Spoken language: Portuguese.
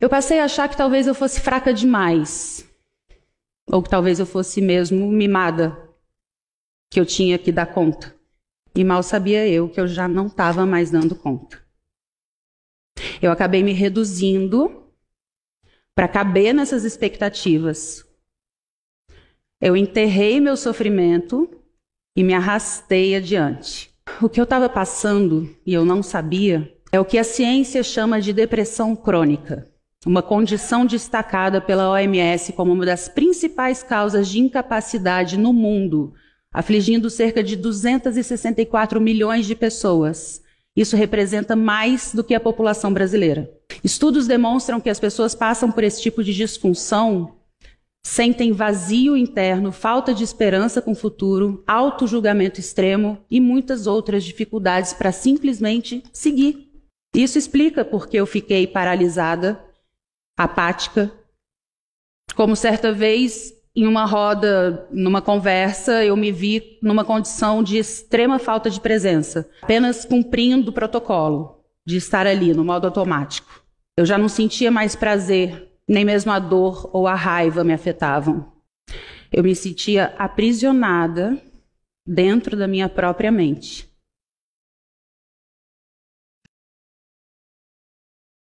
eu passei a achar que talvez eu fosse fraca demais. Ou que talvez eu fosse mesmo mimada, que eu tinha que dar conta. E mal sabia eu que eu já não estava mais dando conta. Eu acabei me reduzindo para caber nessas expectativas. Eu enterrei meu sofrimento e me arrastei adiante. O que eu estava passando e eu não sabia é o que a ciência chama de depressão crônica uma condição destacada pela OMS como uma das principais causas de incapacidade no mundo, afligindo cerca de 264 milhões de pessoas. Isso representa mais do que a população brasileira. Estudos demonstram que as pessoas passam por esse tipo de disfunção, sentem vazio interno, falta de esperança com o futuro, auto-julgamento extremo e muitas outras dificuldades para simplesmente seguir. Isso explica porque eu fiquei paralisada apática. Como certa vez, em uma roda, numa conversa, eu me vi numa condição de extrema falta de presença, apenas cumprindo o protocolo de estar ali no modo automático. Eu já não sentia mais prazer, nem mesmo a dor ou a raiva me afetavam. Eu me sentia aprisionada dentro da minha própria mente.